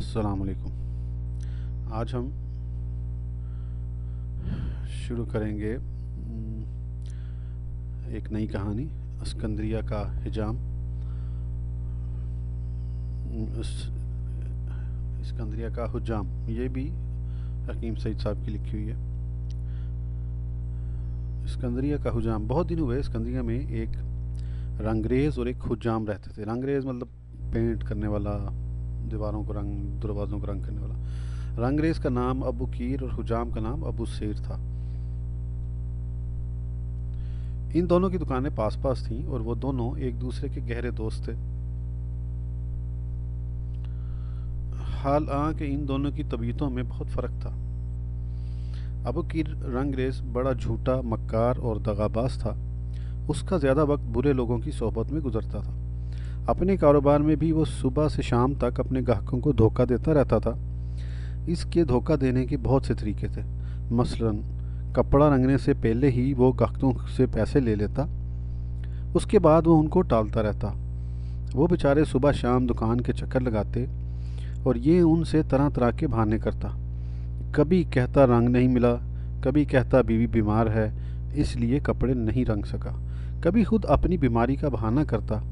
असलकुम आज हम शुरू करेंगे हम्म, एक नई कहानी अस्कंद्रिया का हिजाम अस्कंद्रिया हम्म, का हुजाम ये भी हकीम सईद साहब की लिखी हुई है अस्कंद्रिया का हुजाम बहुत दिन हुए अस्कंद्रिया में एक रंगरेज़ और एक हुजाम रहते थे रंगरेज़ मतलब पेंट करने वाला दीवारों को रंग दरवाज़ों को रंग करने वाला रंगरेज का नाम अबू कीर और हुजाम का नाम अबू सेर था इन दोनों की दुकानें पास पास थीं और वो दोनों एक दूसरे के गहरे दोस्त थे हाल आ इन दोनों की तबीयतों में बहुत फ़र्क था अबू कीर रंगरेज बड़ा झूठा मक्कार और दगाबाज था उसका ज़्यादा वक्त बुरे लोगों की सोहबत में गुजरता था अपने कारोबार में भी वो सुबह से शाम तक अपने ग्राहकों को धोखा देता रहता था इसके धोखा देने के बहुत से तरीके थे मसलन कपड़ा रंगने से पहले ही वो ग्राहकों से पैसे ले लेता उसके बाद वो उनको टालता रहता वो बेचारे सुबह शाम दुकान के चक्कर लगाते और ये उनसे तरह तरह के बहाने करता कभी कहता रंग नहीं मिला कभी कहता बीवी बीमार है इसलिए कपड़े नहीं रंग सका कभी खुद अपनी बीमारी का बहाना करता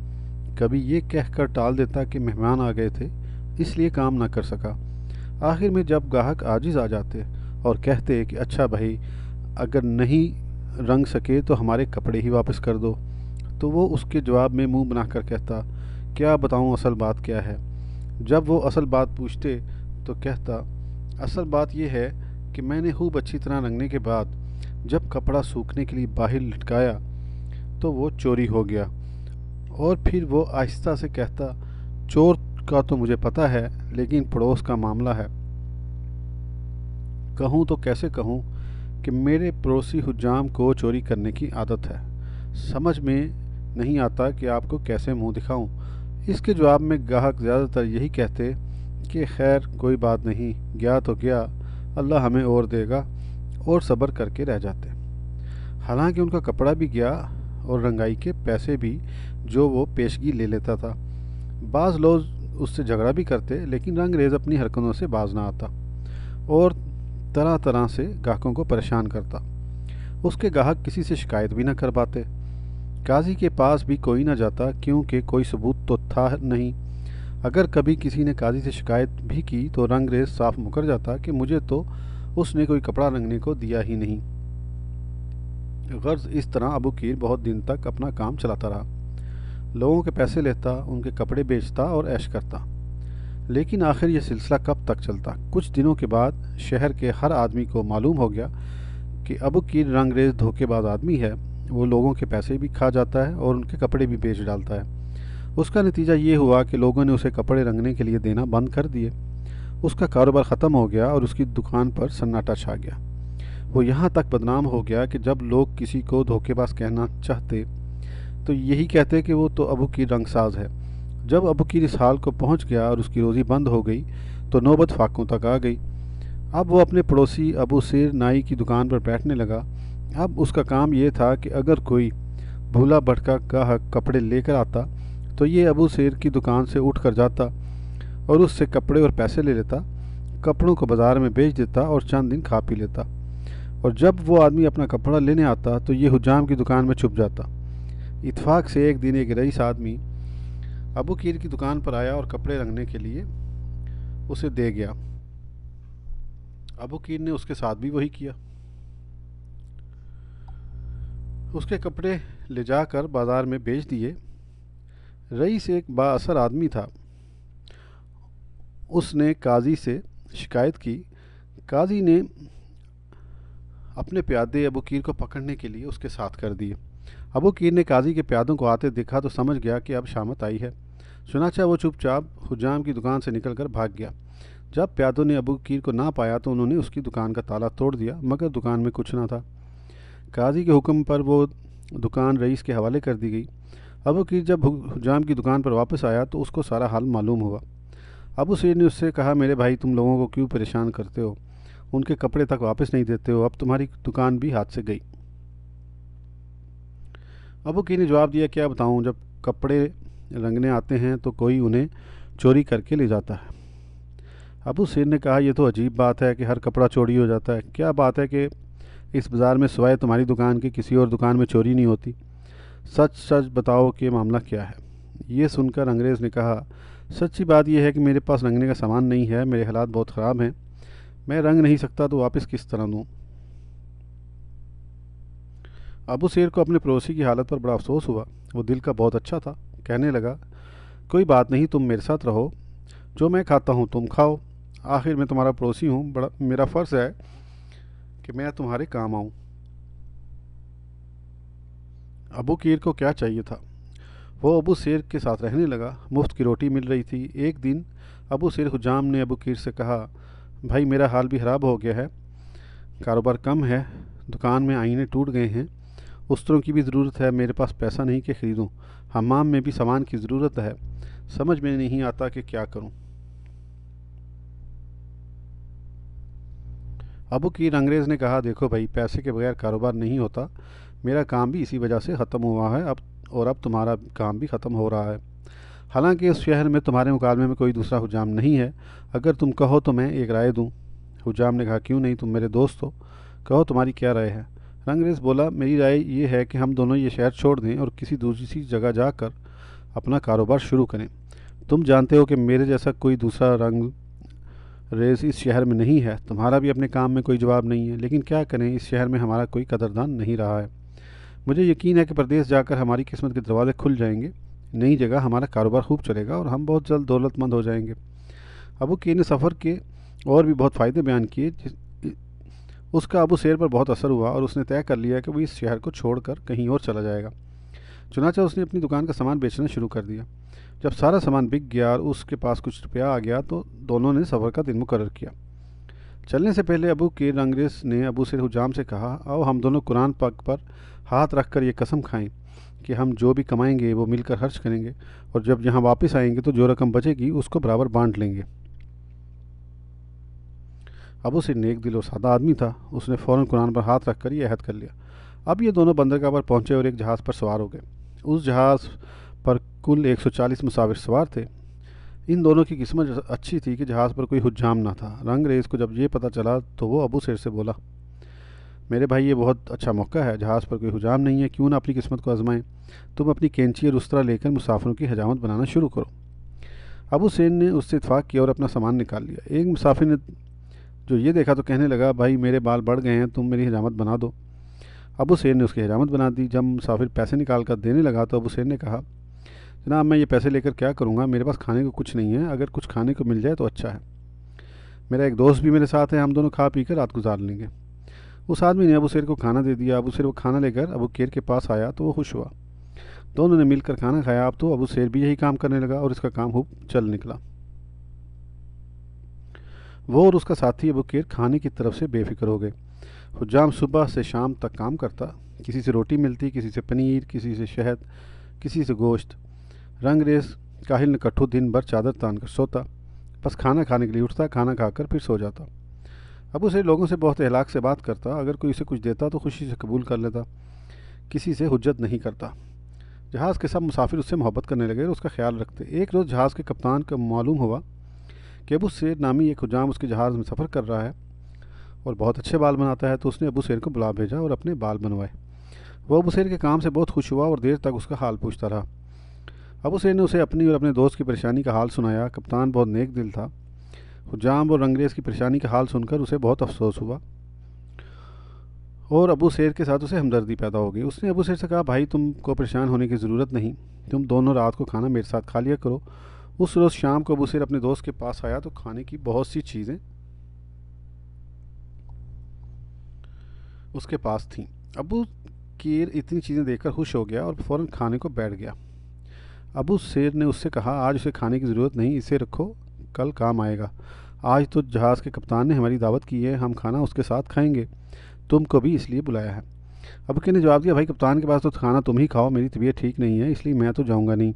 कभी ये कहकर टाल देता कि मेहमान आ गए थे इसलिए काम ना कर सका आखिर में जब गाहक आजिज आ जाते और कहते कि अच्छा भाई अगर नहीं रंग सके तो हमारे कपड़े ही वापस कर दो तो वो उसके जवाब में मुंह बनाकर कहता क्या बताऊं असल बात क्या है जब वो असल बात पूछते तो कहता असल बात यह है कि मैंने खूब अच्छी तरह रंगने के बाद जब कपड़ा सूखने के लिए बाहर लटकाया तो वो चोरी हो गया और फिर वो आहिस्ता से कहता चोर का तो मुझे पता है लेकिन पड़ोस का मामला है कहूँ तो कैसे कहूँ कि मेरे पड़ोसी हुजाम को चोरी करने की आदत है समझ में नहीं आता कि आपको कैसे मुंह दिखाऊं इसके जवाब में गाहक ज़्यादातर यही कहते कि खैर कोई बात नहीं गया तो गया अल्लाह हमें और देगा और सब्र करके रह जाते हालांकि उनका कपड़ा भी गया और रंगाई के पैसे भी जो वो पेशगी ले लेता था बाज़ लोग उससे झगड़ा भी करते लेकिन अंग्रेज़ अपनी हरकतों से बाज ना आता और तरह तरह से गाहकों को परेशान करता उसके गाहक किसी से शिकायत भी ना कर पाते काजी के पास भी कोई ना जाता क्योंकि कोई सबूत तो था नहीं अगर कभी किसी ने काजी से शिकायत भी की तो रंगरेज साफ मुकर जाता कि मुझे तो उसने कोई कपड़ा रंगने को दिया ही नहीं गर्ज इस तरह अबू कीर बहुत दिन तक अपना काम चलाता रहा लोगों के पैसे लेता उनके कपड़े बेचता और ऐश करता लेकिन आखिर यह सिलसिला कब तक चलता कुछ दिनों के बाद शहर के हर आदमी को मालूम हो गया कि अबू कीर रंगरेज धोखेबाज आदमी है वो लोगों के पैसे भी खा जाता है और उनके कपड़े भी बेच डालता है उसका नतीजा ये हुआ कि लोगों ने उसे कपड़े रंगने के लिए देना बंद कर दिए उसका कारोबार ख़त्म हो गया और उसकी दुकान पर सन्नाटा छा गया वो यहाँ तक बदनाम हो गया कि जब लोग किसी को धोखेबाज कहना चाहते तो यही कहते कि वो तो अबू की रंगसाज है जब अबू की इस हाल को पहुँच गया और उसकी रोज़ी बंद हो गई तो नौबत फाकों तक आ गई अब वो अपने पड़ोसी अबू शेर नाई की दुकान पर बैठने लगा अब उसका काम ये था कि अगर कोई भूला भटका गाहक कपड़े लेकर आता तो ये अबू शेर की दुकान से उठ कर जाता और उससे कपड़े और पैसे ले लेता कपड़ों को बाज़ार में बेच देता और चंद दिन खा पी लेता और जब वो आदमी अपना कपड़ा लेने आता तो ये हुजाम की दुकान में छुप जाता इतफाक़ से एक दिन एक रईस आदमी अबू कीर की दुकान पर आया और कपड़े रंगने के लिए उसे दे गया अबू कीर ने उसके साथ भी वही किया उसके कपड़े ले जाकर बाज़ार में बेच दिए रईस एक बासर आदमी था उसने काजी से शिकायत की काजी ने अपने प्यादे अबूकीर को पकड़ने के लिए उसके साथ कर दिए अबूकीर ने काजी के प्यादों को आते देखा तो समझ गया कि अब शामत आई है सुनाचा वो चुपचाप हुजाम की दुकान से निकलकर भाग गया जब प्यादों ने अबूकीर को ना पाया तो उन्होंने उसकी दुकान का ताला तोड़ दिया मगर दुकान में कुछ ना था काजी के हुक्म पर वो दुकान रईस के हवाले कर दी गई अबूकीर जब हुजाम की दुकान पर वापस आया तो उसको सारा हाल मालूम हुआ अबू ने उससे कहा मेरे भाई तुम लोगों को क्यों परेशान करते हो उनके कपड़े तक वापस नहीं देते हो अब तुम्हारी दुकान भी हाथ से गई अबू की ने जवाब दिया क्या बताऊँ जब कपड़े रंगने आते हैं तो कोई उन्हें चोरी करके ले जाता है अबू सेन ने कहा यह तो अजीब बात है कि हर कपड़ा चोरी हो जाता है क्या बात है कि इस बाज़ार में सिवाय तुम्हारी दुकान की किसी और दुकान में चोरी नहीं होती सच सच बताओ कि मामला क्या है ये सुनकर अंग्रेज़ ने कहा सच्ची बात यह है कि मेरे पास रंगने का सामान नहीं है मेरे हालात बहुत ख़राब हैं मैं रंग नहीं सकता तो वापस किस तरह दूँ अबू शेर को अपने पड़ोसी की हालत पर बड़ा अफसोस हुआ वो दिल का बहुत अच्छा था कहने लगा कोई बात नहीं तुम मेरे साथ रहो जो मैं खाता हूँ तुम खाओ आखिर मैं तुम्हारा पड़ोसी हूँ बड़ा मेरा फ़र्ज़ है कि मैं तुम्हारे काम आऊँ अबू कीर को क्या चाहिए था वो अबू शेर के साथ रहने लगा मुफ्त की रोटी मिल रही थी एक दिन अबू शेर हजाम ने अबू कीर से कहा भाई मेरा हाल भी ख़राब हो गया है कारोबार कम है दुकान में आईने टूट गए हैं उस्तरों की भी ज़रूरत है मेरे पास पैसा नहीं कि ख़रीदूँ हमाम में भी सामान की ज़रूरत है समझ में नहीं आता कि क्या करूँ अबू की अंग्रेज़ ने कहा देखो भाई पैसे के बगैर कारोबार नहीं होता मेरा काम भी इसी वजह से ख़त्म हुआ है अब और अब तुम्हारा काम भी ख़त्म हो रहा है हालांकि इस शहर में तुम्हारे मुकाबले में कोई दूसरा हुजाम नहीं है अगर तुम कहो तो मैं एक राय दूँ हुजाम ने कहा क्यों नहीं तुम मेरे दोस्त हो कहो तुम्हारी क्या राय है रंगरेज बोला मेरी राय ये है कि हम दोनों ये शहर छोड़ दें और किसी दूसरी जगह जाकर अपना कारोबार शुरू करें तुम जानते हो कि मेरे जैसा कोई दूसरा रंग रेस इस शहर में नहीं है तुम्हारा भी अपने काम में कोई जवाब नहीं है लेकिन क्या करें इस शहर में हमारा कोई कदरदान नहीं रहा है मुझे यकीन है कि प्रदेश जाकर हमारी किस्मत के दरवाज़े खुल जाएंगे नई जगह हमारा कारोबार खूब चलेगा और हम बहुत जल्द दौलतमंद हो जाएंगे अबू के ने सफ़र के और भी बहुत फ़ायदे बयान किए उसका अबू शेर पर बहुत असर हुआ और उसने तय कर लिया कि वो इस शहर को छोड़कर कहीं और चला जाएगा चुनाचा उसने अपनी दुकान का सामान बेचना शुरू कर दिया जब सारा सामान बिक गया और उसके पास कुछ रुपया आ गया तो दोनों ने सफ़र का दिन मुकर किया चलने से पहले अबू के रंगरेस ने अबू शेर हुजाम से कहा आओ हम दोनों कुरान पग पर हाथ रख कर ये कसम खाएं कि हम जो भी कमाएंगे वो मिलकर खर्च करेंगे और जब यहाँ वापस आएंगे तो जो रकम बचेगी उसको बराबर बांट लेंगे अबू सिर नेक दिल और सादा आदमी था उसने फ़ौर कुरान पर हाथ रख कर ये अहद कर लिया अब ये दोनों बंदरगाह पर पहुँचे और एक जहाज़ पर सवार हो गए उस जहाज़ पर कुल 140 मुसाविर सवार थे इन दोनों की किस्मत अच्छी थी कि जहाज़ पर कोई हुजाम ना था रंग रेस को जब ये पता चला तो वो अबू सिर से बोला मेरे भाई ये बहुत अच्छा मौका है जहाज़ पर कोई हजाम नहीं है क्यों ना अपनी किस्मत को आजमाएं तुम अपनी कैंची और उस्तरा लेकर मुसाफिरों की हजामत बनाना शुरू करो अबू सेन ने उससे इतफाक़ किया और अपना सामान निकाल लिया एक मुसाफिर ने जो ये देखा तो कहने लगा भाई मेरे बाल बढ़ गए हैं तुम मेरी हजामत बना दो अबू सेन ने उसकी हजामत बना दी जब मुसाफिर पैसे निकाल कर देने लगा तो अबू सेन ने कहा जनाब मैं ये पैसे लेकर क्या करूँगा मेरे पास खाने को कुछ नहीं है अगर कुछ खाने को मिल जाए तो अच्छा है मेरा एक दोस्त भी मेरे साथ है हम दोनों खा पी कर रात गुजार लेंगे उस आदमी ने अबू शेर को खाना दे दिया अबू शेर वो खाना लेकर अबू केर के पास आया तो वो खुश हुआ दोनों ने मिलकर खाना खाया अब तो अबू शेर भी यही काम करने लगा और इसका काम खूब चल निकला वो और उसका साथी अबू केर खाने की तरफ से बेफिक्र हो गए हुजाम सुबह से शाम तक काम करता किसी से रोटी मिलती किसी से पनीर किसी से शहद किसी से गोश्त रेस काहिल ने कट्ठू दिन भर चादर तान कर सोता बस खाना खाने के लिए उठता खाना खाकर फिर सो जाता अब उसे लोगों से बहुत अहलाक से बात करता अगर कोई उसे कुछ देता तो खुशी से कबूल कर लेता किसी से हजत नहीं करता जहाज़ के सब मुसाफिर उससे मोहब्बत करने लगे और उसका ख्याल रखते एक रोज़ जहाज़ के कप्तान को मालूम हुआ कि अबू शेर नामी एक हजाम उसके जहाज़ में सफ़र कर रहा है और बहुत अच्छे बाल बनाता है तो उसने अबू शेर को बुला भेजा और अपने बाल बनवाए वह अबू शेर के काम से बहुत खुश हुआ और देर तक उसका हाल पूछता रहा अबू शेर ने उसे अपनी और अपने दोस्त की परेशानी का हाल सुनाया कप्तान बहुत नेक दिल था हुजाम और रंगरेज की परेशानी का हाल सुनकर उसे बहुत अफसोस हुआ और अबू शेर के साथ उसे हमदर्दी पैदा हो गई उसने अबू शेर से कहा भाई तुमको परेशान होने की ज़रूरत नहीं तुम दोनों रात को खाना मेरे साथ खा लिया करो उस रोज़ शाम को अबू शेर अपने दोस्त के पास आया तो खाने की बहुत सी चीज़ें उसके पास थीं अबू केर इतनी चीज़ें देखकर खुश हो गया और फ़ौर खाने को बैठ गया अबू शेर ने उससे कहा आज उसे खाने की ज़रूरत नहीं इसे रखो कल काम आएगा आज तो जहाज़ के कप्तान ने हमारी दावत की है हम खाना उसके साथ खाएंगे तुमको भी इसलिए बुलाया है अबके ने जवाब दिया भाई कप्तान के पास तो खाना तुम ही खाओ मेरी तबीयत ठीक नहीं है इसलिए मैं तो जाऊँगा नहीं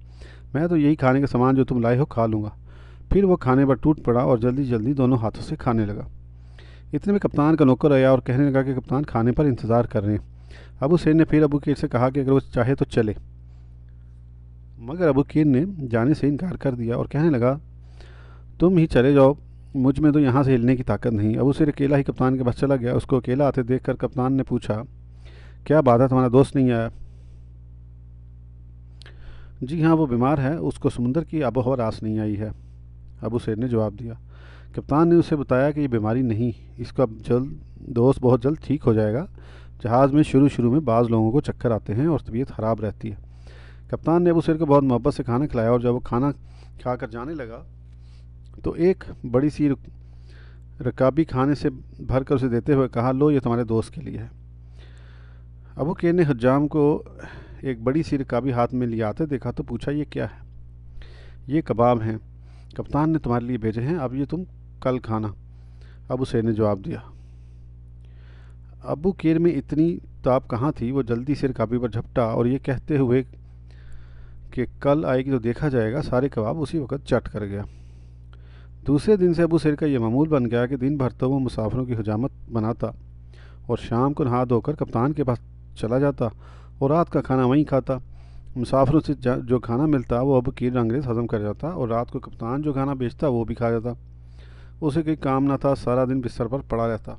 मैं तो यही खाने का सामान जो तुम लाए हो खा लूँगा फिर वो खाने पर टूट पड़ा और जल्दी जल्दी दोनों हाथों से खाने लगा इतने में कप्तान का नौकर आया और कहने लगा कि कप्तान खाने पर इंतज़ार कर रहे हैं अबू सेन ने फिर अबू कीर से कहा कि अगर वो चाहे तो चले मगर अबू ने जाने से इनकार कर दिया और कहने लगा तुम ही चले जाओ मुझ में तो यहाँ से हिलने की ताकत नहीं अब उसे अकेला ही कप्तान के पास चला गया उसको अकेला आते देख कर कप्तान ने पूछा क्या बात है तुम्हारा दोस्त नहीं आया जी हाँ वो बीमार है उसको समुंदर की आबो हवा रास नहीं आई है अब उसे ने जवाब दिया कप्तान ने उसे बताया कि ये बीमारी नहीं इसका जल्द दोस्त बहुत जल्द ठीक हो जाएगा जहाज़ में शुरू शुरू में बाज़ लोगों को चक्कर आते हैं और तबीयत ख़राब रहती है कप्तान ने अबू सैद को बहुत मोहब्बत से खाना खिलाया और जब वो खाना कर जाने लगा तो एक बड़ी सी रकाबी खाने से भर कर उसे देते हुए कहा लो ये तुम्हारे दोस्त के लिए है अबू के ने हजाम को एक बड़ी सी रकाबी हाथ में लिया आते देखा तो पूछा ये क्या है ये कबाब हैं कप्तान ने तुम्हारे लिए भेजे हैं अब ये तुम कल खाना अबू उसे ने जवाब दिया अबू केर में इतनी ताप तो कहाँ थी वो जल्दी से रकाबी पर झपटा और ये कहते हुए कि कल आएगी तो देखा जाएगा सारे कबाब उसी वक्त चट कर गया दूसरे दिन से अबू सैद का यह मामूल बन गया कि दिन भर तो वो मुसाफरों की हजामत बनाता और शाम को नहा धोकर कप्तान के पास चला जाता और रात का खाना वहीं खाता मुसाफिरों से जो खाना मिलता वो अब कीर अंग्रेज हजम कर जाता और रात को कप्तान जो खाना बेचता वो भी खा जाता उसे कोई काम ना था सारा दिन बिस्तर पर पड़ा रहता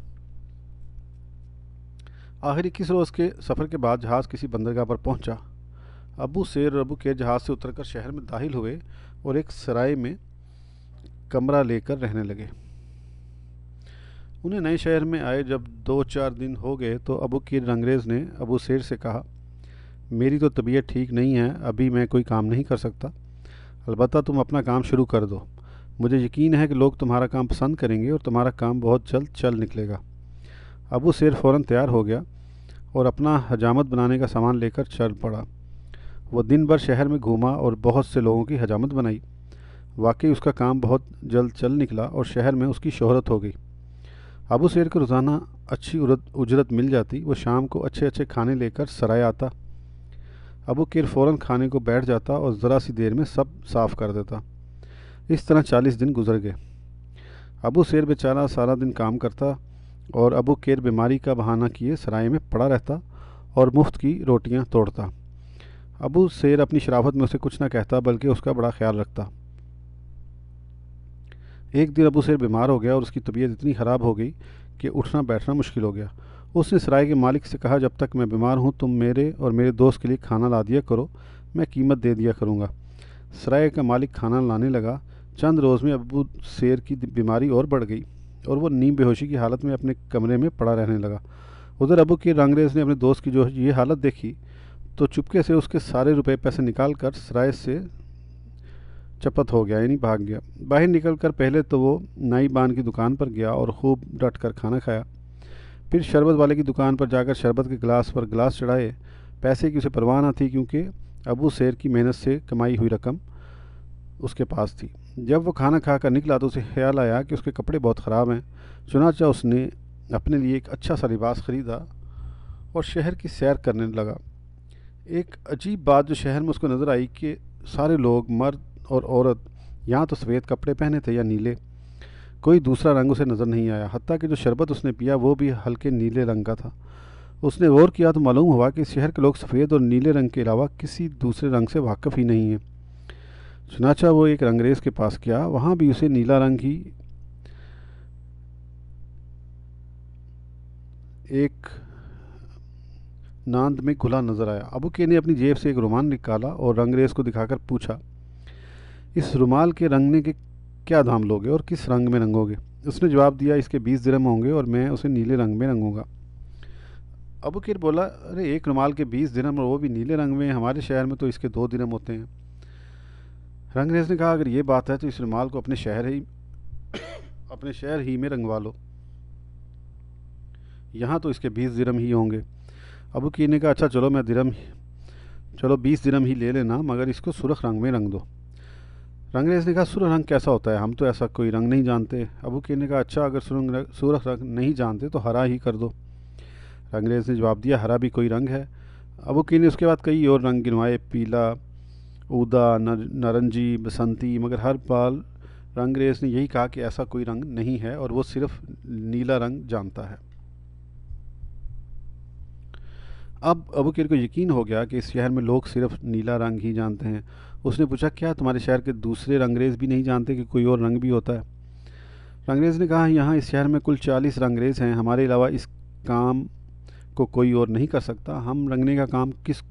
आखिर इक्कीस रोज़ के सफ़र के बाद जहाज़ किसी बंदरगाह पर पहुंचा अबू शेर और अबू के जहाज़ से उतरकर शहर में दाखिल हुए और एक सराय में कमरा लेकर रहने लगे उन्हें नए शहर में आए जब दो चार दिन हो गए तो अबू कीर रंगरेज ने अबू शेर से कहा मेरी तो तबीयत ठीक नहीं है अभी मैं कोई काम नहीं कर सकता अलबत् तुम अपना काम शुरू कर दो मुझे यकीन है कि लोग तुम्हारा काम पसंद करेंगे और तुम्हारा काम बहुत जल्द चल निकलेगा अबू शेर फ़ौर तैयार हो गया और अपना हजामत बनाने का सामान लेकर चल पड़ा वह दिन भर शहर में घूमा और बहुत से लोगों की हजामत बनाई वाकई उसका काम बहुत जल्द चल निकला और शहर में उसकी शोहरत हो गई अबू शेर को रोज़ाना अच्छी उजरत मिल जाती वो शाम को अच्छे अच्छे खाने लेकर सराय आता अबू केर फ़ौर खाने को बैठ जाता और ज़रा सी देर में सब साफ़ कर देता इस तरह चालीस दिन गुजर गए अबू शेर बेचारा सारा दिन काम करता और अबू केर बीमारी का बहाना किए सराय में पड़ा रहता और मुफ्त की रोटियां तोड़ता अबू शेर अपनी शराफत में उसे कुछ ना कहता बल्कि उसका बड़ा ख्याल रखता एक दिन अबू सैर बीमार हो गया और उसकी तबीयत इतनी ख़राब हो गई कि उठना बैठना मुश्किल हो गया उसने सराय के मालिक से कहा जब तक मैं बीमार हूँ तुम मेरे और मेरे दोस्त के लिए खाना ला दिया करो मैं कीमत दे दिया करूँगा सराय का मालिक खाना लाने लगा चंद रोज़ में अबू शेर की बीमारी और बढ़ गई और वह नीम बेहोशी की हालत में अपने कमरे में पड़ा रहने लगा उधर अबू के रंगरेज ने अपने दोस्त की जो ये हालत देखी तो चुपके से उसके सारे रुपए पैसे निकाल कर सराय से चपत हो गया यानी भाग गया बाहर निकलकर पहले तो वो नाई बान की दुकान पर गया और खूब डट कर खाना खाया फिर शरबत वाले की दुकान पर जाकर शरबत के गिलास पर गिलास चढ़ाए पैसे की उसे परवाह ना थी क्योंकि अबू शेर की मेहनत से कमाई हुई रकम उसके पास थी जब वो खाना खाकर निकला तो उसे ख्याल आया कि उसके कपड़े बहुत ख़राब हैं चुनाचा उसने अपने लिए एक अच्छा सा लिबास ख़रीदा और शहर की सैर करने लगा एक अजीब बात जो शहर में उसको नज़र आई कि सारे लोग मर्द और औरत यहाँ तो सफ़ेद कपड़े पहने थे या नीले कोई दूसरा रंग उसे नज़र नहीं आया हती कि जो शरबत उसने पिया वो भी हल्के नीले रंग का था उसने गौर किया तो मालूम हुआ कि शहर के लोग सफ़ेद और नीले रंग के अलावा किसी दूसरे रंग से वाकफ़ ही नहीं है चुनाचा वो एक रंगरेज के पास गया वहाँ भी उसे नीला रंग ही एक नांद में खुला नज़र आया अबू के ने अपनी जेब से एक रोमान निकाला और रंगरेज को दिखाकर पूछा इस रुमाल के रंगने के क्या दाम लोगे और किस रंग में रंगोगे उसने जवाब दिया इसके बीस धर्म होंगे और मैं उसे नीले रंग में रंगूंगा अबू किर बोला अरे एक रुमाल के बीस दिरम और वो भी नीले रंग में हमारे शहर में तो इसके दो धर्म होते हैं रंगरेज ने कहा अगर ये बात है तो इस रुमाल को अपने शहर ही अपने शहर ही में रंगवा लो यहाँ तो इसके बीस दिरम ही होंगे अबू किर ने कहा अच्छा चलो मैं दिरम चलो बीस दिरम ही ले लेना मगर इसको सुरख रंग में रंग दो रंगरेज ने कहा सुरख रंग कैसा होता है हम तो ऐसा कोई रंग नहीं जानते अबू केर ने कहा अच्छा अगर सुरंग सुरख रंग नहीं जानते तो हरा ही कर दो रंगरेज ने जवाब दिया हरा भी कोई रंग है अबू की ने उसके बाद कई और रंग गिनवाए पीला ऊदा नर, बसंती मगर हर बाल रंगरेज ने यही कहा कि ऐसा कोई रंग नहीं है और वो सिर्फ नीला रंग जानता है अब अबू केर को यकीन हो गया कि इस शहर में लोग सिर्फ नीला रंग ही जानते हैं उसने पूछा क्या तुम्हारे शहर के दूसरे रंगरेज भी नहीं जानते कि कोई और रंग भी होता है रंगरेज ने कहा यहाँ इस शहर में कुल चालीस रंगरेज हैं हमारे अलावा इस काम को कोई और नहीं कर सकता हम रंगने का काम किस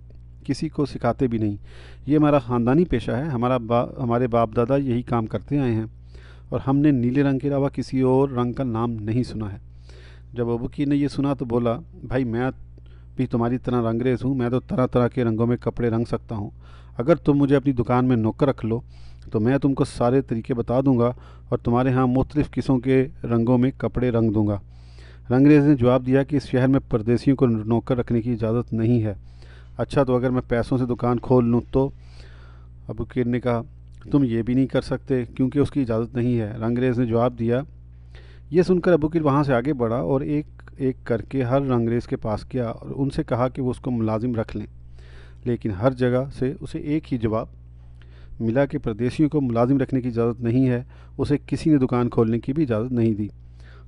किसी को सिखाते भी नहीं ये हमारा ख़ानदानी पेशा है हमारा बा हमारे बाप दादा यही काम करते आए हैं और हमने नीले रंग के अलावा किसी और रंग का नाम नहीं सुना है जब अबूकी ने यह सुना तो बोला भाई मैं भी तुम्हारी तरह रंगरेज हूँ मैं तो तरह तरह के रंगों में कपड़े रंग सकता हूँ अगर तुम मुझे अपनी दुकान में नौकर रख लो तो मैं तुमको सारे तरीके बता दूंगा और तुम्हारे यहाँ मुख्तलिफ़ किस्म के रंगों में कपड़े रंग दूंगा रंगरेज ने जवाब दिया कि इस शहर में परदेसियों को नौकर रखने की इजाज़त नहीं है अच्छा तो अगर मैं पैसों से दुकान खोल लूँ तो अबूकीर ने कहा तुम ये भी नहीं कर सकते क्योंकि उसकी इजाज़त नहीं है रंगरेज ने जवाब दिया ये सुनकर अबूकीर वहाँ से आगे बढ़ा और एक एक करके हर रंगरेज के पास किया और उनसे कहा कि वो उसको मुलाजिम रख लें लेकिन हर जगह से उसे एक ही जवाब मिला कि प्रदेशियों को मुलाजिम रखने की इजाज़त नहीं है उसे किसी ने दुकान खोलने की भी इजाज़त नहीं दी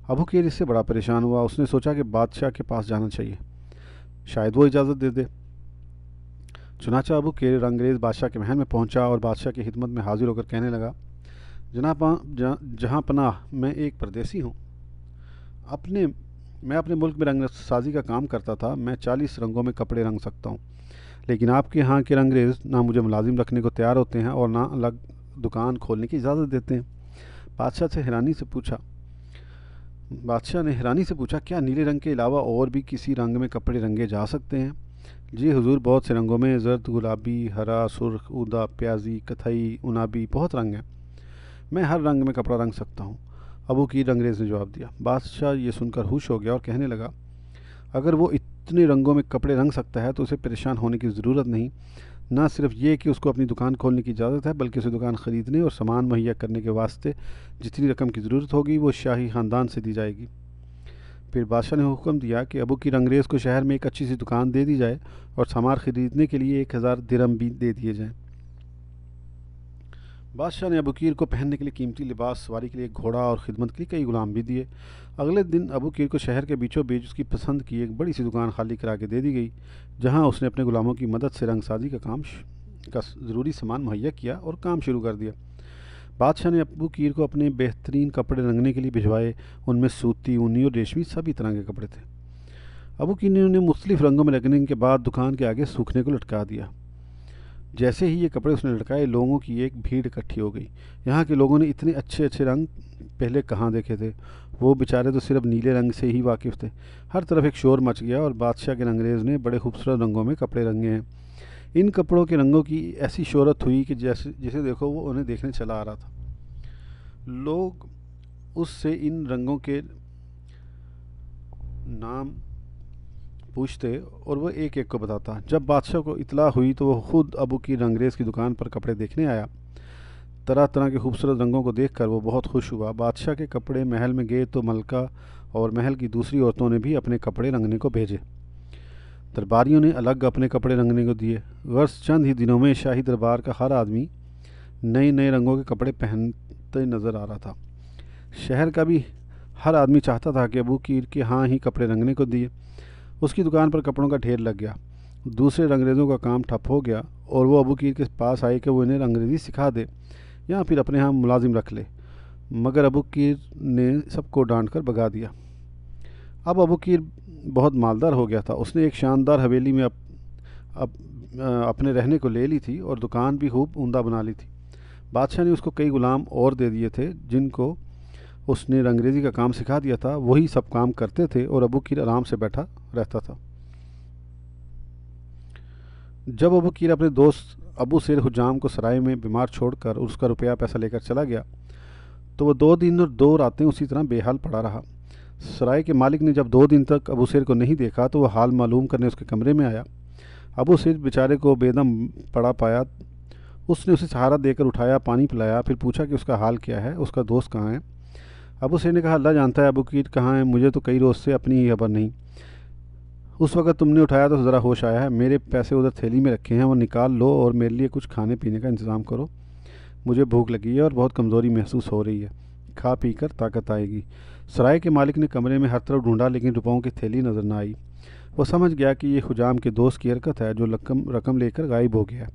अबू केर इससे बड़ा परेशान हुआ उसने सोचा कि बादशाह के पास जाना चाहिए शायद वो इजाज़त दे दे चुनाचा अबू केर अंग्रेज़ बादशाह के महल में पहुंचा और बादशाह की खिदमत में हाजिर होकर कहने लगा जना हाँ, जहाँ पनाह मैं एक परदेसी हूँ अपने मैं अपने मुल्क में रंग साजी का काम करता था मैं चालीस रंगों में कपड़े रंग सकता हूँ लेकिन आपके यहाँ के अंग्रेज़ ना मुझे मुलाजिम रखने को तैयार होते हैं और ना अलग दुकान खोलने की इजाज़त देते हैं बादशाह से हैरानी से पूछा बादशाह ने हैरानी से पूछा क्या नीले रंग के अलावा और भी किसी रंग में कपड़े रंगे जा सकते हैं जी हुजूर बहुत से रंगों में जर्द गुलाबी हरा सुर्ख उदा प्याजी कथई उनाबी बहुत रंग हैं मैं हर रंग में कपड़ा रंग सकता हूँ अबू की रंगरेज ने जवाब दिया बादशाह ये सुनकर खुश हो गया और कहने लगा अगर वो इत इतने रंगों में कपड़े रंग सकता है तो उसे परेशान होने की ज़रूरत नहीं ना सिर्फ ये कि उसको अपनी दुकान खोलने की इजाज़त है बल्कि उसे दुकान ख़रीदने और सामान मुहैया करने के वास्ते जितनी रकम की ज़रूरत होगी वो शाही ख़ानदान से दी जाएगी फिर बादशाह ने हुक्म दिया कि अबू की रंगरेज़ को शहर में एक अच्छी सी दुकान दे दी जाए और सामान ख़रीदने के लिए एक हज़ार दिरम भी दे दिए जाएँ बादशाह ने अबूकीर को पहनने के लिए कीमती लिबास सवारी के लिए घोड़ा और ख़िदमत के लिए कई गुलाम भी दिए अगले दिन अबूकीर को शहर के बीचों बीच उसकी पसंद की एक बड़ी सी दुकान खाली करा के दे दी गई जहाँ उसने अपने ग़ुलामों की मदद से रंगसाजी का काम का ज़रूरी सामान मुहैया किया और काम शुरू कर दिया बादशाह ने अबू कीर को अपने बेहतरीन कपड़े रंगने के लिए भिजवाए उनमें सूती ऊनी और रेशमी सभी तरह के कपड़े थे अबू कीर ने उन्हें मुख्तलिफ रंगों में रंगने के बाद दुकान के आगे सूखने को लटका दिया जैसे ही ये कपड़े उसने लटकाए लोगों की एक भीड़ इकट्ठी हो गई यहाँ के लोगों ने इतने अच्छे अच्छे रंग पहले कहाँ देखे थे वो बेचारे तो सिर्फ नीले रंग से ही वाकिफ़ थे हर तरफ एक शोर मच गया और बादशाह के अंग्रेज़ ने बड़े खूबसूरत रंगों में कपड़े रंगे हैं इन कपड़ों के रंगों की ऐसी शोहरत हुई कि जैसे जिसे देखो वो उन्हें देखने चला आ रहा था लोग उससे इन रंगों के नाम पूछते और वह एक एक को बताता जब बादशाह को इतला हुई तो वह खुद अबू की रंगरेज़ की दुकान पर कपड़े देखने आया तरह तरह के खूबसूरत रंगों को देखकर वो बहुत खुश हुआ बादशाह के कपड़े महल में गए तो मलका और महल की दूसरी औरतों ने भी अपने कपड़े रंगने को भेजे दरबारियों ने अलग अपने कपड़े रंगने को दिए वर्ष चंद ही दिनों में शाही दरबार का हर आदमी नए नए रंगों के कपड़े पहनते नज़र आ रहा था शहर का भी हर आदमी चाहता था कि अबू कीर के हाँ ही कपड़े रंगने को दिए उसकी दुकान पर कपड़ों का ढेर लग गया दूसरे अंग्रेज़ों का काम ठप हो गया और वो अबू कीर के पास आए कि वो इन्हें अंग्रेज़ी सिखा दे या फिर अपने यहाँ मुलाजिम रख ले मगर अबू कीर ने सबको डांट कर भगा दिया अब अबू कीर बहुत मालदार हो गया था उसने एक शानदार हवेली में अप, अप, अपने रहने को ले ली थी और दुकान भी खूब उमदा बना ली थी बादशाह ने उसको कई ग़ुलाम और दे दिए थे जिनको उसने अंग्रेज़ी का काम सिखा दिया था वही सब काम करते थे और अबू कीर आराम से बैठा रहता था जब अबू कीर अपने दोस्त अबू शेर हुजाम को सराय में बीमार छोड़कर उसका रुपया पैसा लेकर चला गया तो वह दो दिन और दो रातें उसी तरह बेहाल पड़ा रहा सराय के मालिक ने जब दो दिन तक अबू शेर को नहीं देखा तो वह हाल मालूम करने उसके कमरे में आया अबू शेर बेचारे को बेदम पड़ा पाया उसने उसे सहारा देकर उठाया पानी पिलाया फिर पूछा कि उसका हाल क्या है उसका दोस्त कहाँ है अबू उसे ने कहा अल्लाह जानता है अबू कीर कहाँ है मुझे तो कई रोज़ से अपनी ही खबर नहीं उस वक़्त तुमने उठाया तो ज़रा होश आया है मेरे पैसे उधर थैली में रखे हैं वो निकाल लो और मेरे लिए कुछ खाने पीने का इंतज़ाम करो मुझे भूख लगी है और बहुत कमज़ोरी महसूस हो रही है खा पी कर ताकत आएगी सराय के मालिक ने कमरे में हर तरफ ढूंढा लेकिन रुपयों की थैली नज़र ना आई वो समझ गया कि ये हजाम के दोस्त की हरकत है जो रकम रकम लेकर गायब हो गया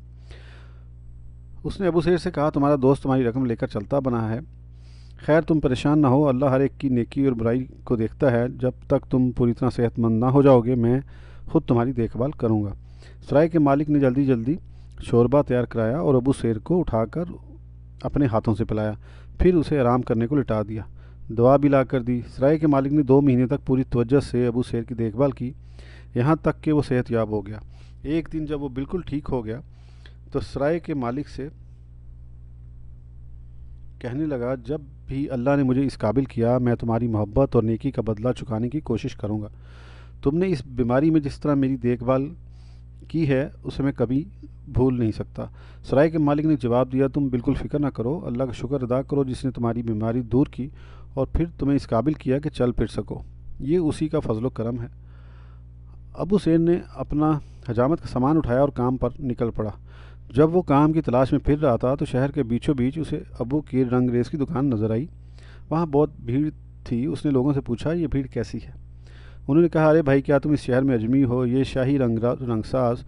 उसने अबू सैर से कहा तुम्हारा दोस्त तुम्हारी रकम लेकर चलता बना है खैर तुम परेशान ना हो अल्लाह हर एक की नेकी और बुराई को देखता है जब तक तुम पूरी तरह सेहतमंद ना हो जाओगे मैं ख़ुद तुम्हारी देखभाल करूँगा सराय के मालिक ने जल्दी जल्दी शोरबा तैयार कराया और अबू शेर को उठाकर अपने हाथों से पिलाया फिर उसे आराम करने को लिटा दिया दवा भी ला कर दी सराय के मालिक ने दो महीने तक पूरी तवज्जो से अबू शेर की देखभाल की यहाँ तक कि वो सेहतयाब हो गया एक दिन जब वो बिल्कुल ठीक हो गया तो सराय के मालिक से कहने लगा जब भी अल्लाह ने मुझे इस काबिल किया मैं तुम्हारी मोहब्बत और नेकी का बदला चुकाने की कोशिश करूँगा तुमने इस बीमारी में जिस तरह मेरी देखभाल की है उसे मैं कभी भूल नहीं सकता सराय के मालिक ने जवाब दिया तुम बिल्कुल फ़िक्र ना करो अल्लाह का शुक्र अदा करो जिसने तुम्हारी बीमारी दूर की और फिर तुम्हें इस काबिल किया कि चल फिर सको ये उसी का फजल करम है अबू सैन ने अपना हजामत का सामान उठाया और काम पर निकल पड़ा जब वो काम की तलाश में फिर रहा था तो शहर के बीचों बीच उसे अबू की रेस की दुकान नज़र आई वहाँ बहुत भीड़ थी उसने लोगों से पूछा ये भीड़ कैसी है उन्होंने कहा अरे भाई क्या तुम इस शहर में अजमी हो ये शाही रंग रंगसाज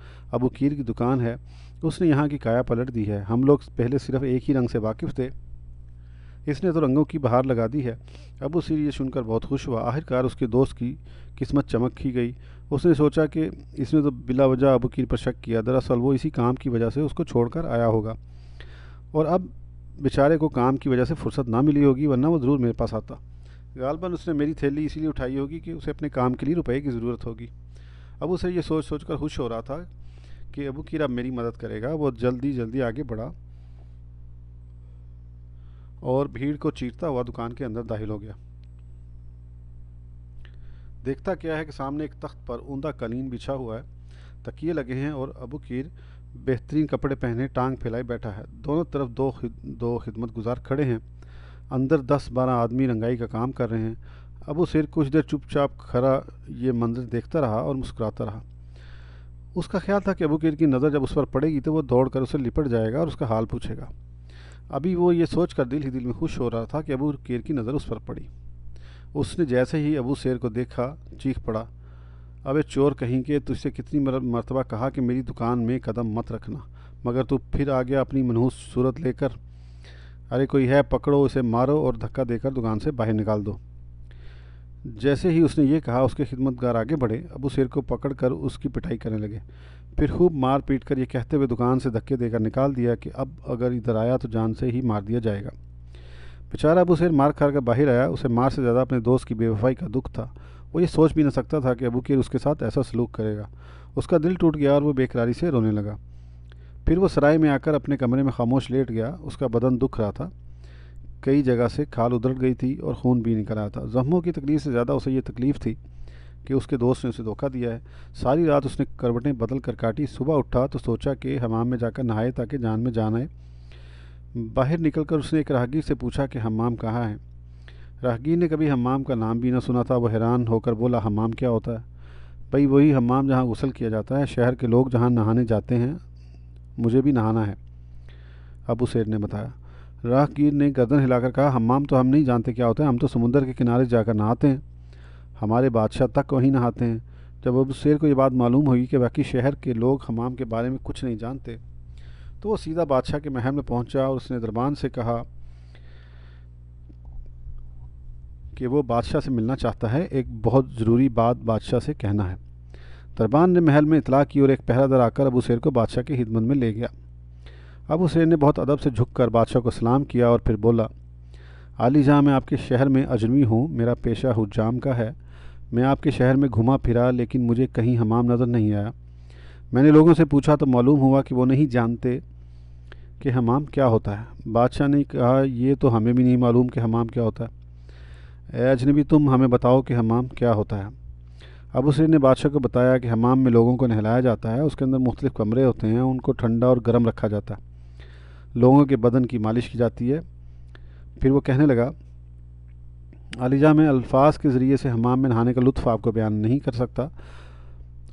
कीर की दुकान है उसने यहाँ की काया पलट दी है हम लोग पहले सिर्फ एक ही रंग से वाकिफ़ थे इसने तो रंगों की बहार लगा दी है अबू सिर ये सुनकर बहुत खुश हुआ आखिरकार उसके दोस्त की किस्मत चमक ही गई उसने सोचा कि इसने तो बिला वजह अबू की पर शक किया दरअसल वो इसी काम की वजह से उसको छोड़कर आया होगा और अब बेचारे को काम की वजह से फुर्सत ना मिली होगी वरना वो ज़रूर मेरे पास आता गालबन उसने मेरी थैली इसीलिए उठाई होगी कि उसे अपने काम के लिए रुपए की ज़रूरत होगी अब उसे ये सोच सोच कर खुश हो रहा था कि अबू कीर अब मेरी मदद करेगा वो जल्दी जल्दी आगे बढ़ा और भीड़ को चीरता हुआ दुकान के अंदर दाखिल हो गया देखता क्या है कि सामने एक तख्त पर उमदा कलीन बिछा हुआ है तकिए लगे हैं और अबू कीर बेहतरीन कपड़े पहने टांग फैलाए बैठा है दोनों तरफ दो खिद, दो खिदमत गुजार खड़े हैं अंदर दस बारह आदमी रंगाई का काम कर रहे हैं अबू सिर कुछ देर चुपचाप खड़ा ये मंजर देखता रहा और मुस्कुराता रहा उसका ख्याल था कि अबू कीर की नज़र जब उस पर पड़ेगी तो वो दौड़ कर उसे लिपट जाएगा और उसका हाल पूछेगा अभी वो ये सोच कर दिल ही दिल में खुश हो रहा था कि अबू केर की नज़र उस पर पड़ी उसने जैसे ही अबू शेर को देखा चीख पड़ा अबे चोर कहीं के तुझसे कितनी मरतबा कहा कि मेरी दुकान में कदम मत रखना मगर तू फिर आ गया अपनी मनहूस सूरत लेकर अरे कोई है पकड़ो उसे मारो और धक्का देकर दुकान से बाहर निकाल दो जैसे ही उसने ये कहा उसके खिदमतगार आगे बढ़े अबू शेर को पकड़ कर उसकी पिटाई करने लगे फिर खूब मार पीट कर ये कहते हुए दुकान से धक्के देकर निकाल दिया कि अब अगर इधर आया तो जान से ही मार दिया जाएगा बेचारा अबू उसे मार खाकर बाहर आया उसे मार से ज़्यादा अपने दोस्त की बेवफाई का दुख था वो ये सोच भी न सकता था कि अबू केर उसके साथ ऐसा सलूक करेगा उसका दिल टूट गया और वो बेकरारी से रोने लगा फिर वो सराय में आकर अपने कमरे में खामोश लेट गया उसका बदन दुख रहा था कई जगह से खाल उधड़ गई थी और खून भी निकल आया था जख्मों की तकलीफ़ से ज़्यादा उसे ये तकलीफ़ थी कि उसके दोस्त ने उसे धोखा दिया है सारी रात उसने करवटें बदल कर काटी सुबह उठा तो सोचा कि हमाम में जाकर नहाए ताकि जान में जान आए बाहर निकलकर उसने एक राहगीर से पूछा कि हमाम कहाँ है राहगीर ने कभी हमाम का नाम भी ना सुना था वो हैरान होकर बोला हमाम क्या होता है भाई वही हमाम जहाँ गसल किया जाता है शहर के लोग जहाँ नहाने जाते हैं मुझे भी नहाना है अबू शेर ने बताया राहगीर ने गर्दन हिलाकर कहा हमाम तो हम नहीं जानते क्या होता है हम तो समुंदर के किनारे जाकर नहाते हैं हमारे बादशाह तक वहीं नहाते हैं जब अब शेर को ये बात मालूम हुई कि बाकी शहर के लोग हमाम के बारे में कुछ नहीं जानते तो वो सीधा बादशाह के महल में पहुंचा और उसने दरबान से कहा कि वो बादशाह से मिलना चाहता है एक बहुत ज़रूरी बात बादशाह से कहना है दरबान ने महल में इतला की और एक पहरादार आकर अबू शेर को बादशाह की हिदमत में ले गया अबू शेर ने बहुत अदब से झुककर बादशाह को सलाम किया और फिर बोला आली जहाँ मैं आपके शहर में अजनबी हूँ मेरा पेशा हुजाम का है मैं आपके शहर में घुमा फिरा लेकिन मुझे कहीं हमाम नज़र नहीं आया मैंने लोगों से पूछा तो मालूम हुआ कि वो नहीं जानते कि हमाम क्या होता है बादशाह ने कहा ये तो हमें भी नहीं मालूम कि हमाम क्या होता है अजनबी तुम हमें बताओ कि हमाम क्या होता है अब सैद ने बादशाह को बताया कि हमाम में लोगों को नहलाया जाता है उसके अंदर मुख्तलिफ़ कमरे होते हैं उनको ठंडा और गर्म रखा जाता है लोगों के बदन की मालिश की जाती है फिर वो कहने लगा अलीजा में अल्फाज के ज़रिए से हमाम में नहाने का लुत्फ़ आपको बयान नहीं कर सकता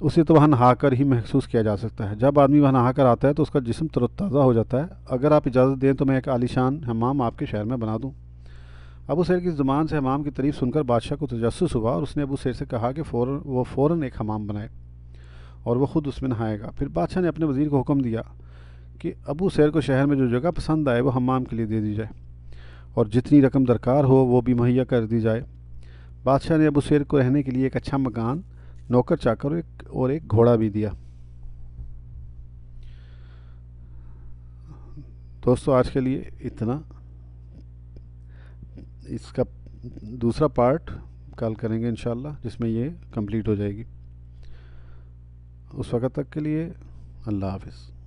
उसे तो वहाँ नहाकर ही महसूस किया जा सकता है जब आदमी वह नहाकर आता है तो उसका जिसम तरोताज़ा हो जाता है अगर आप इजाज़त दें तो मैं एक आलिशान हमाम आपके शहर में बना दूँ अबू सैर की ज़ुबान से हमाम की तरीफ़ सुनकर बादशाह को तजस्स हुआ और उसने अबू सैर से कहा कि फ़ौर वह फ़ौर एक हमाम बनाए और वह ख़ुद उसमें नहाएगा फिर बादशाह ने अपने वज़ीर को हुक्म दिया कि अबू सैर को शहर में जो जगह पसंद आए वो हमाम के लिए दे दी जाए और जितनी रकम दरकार हो वो भी मुहैया कर दी जाए बादशाह ने अबू शेर को रहने के लिए एक अच्छा मकान नौकर चाकर एक और एक घोड़ा भी दिया दोस्तों आज के लिए इतना इसका दूसरा पार्ट कल करेंगे इन जिसमें ये कंप्लीट हो जाएगी उस वक्त तक के लिए अल्लाह हाफिज़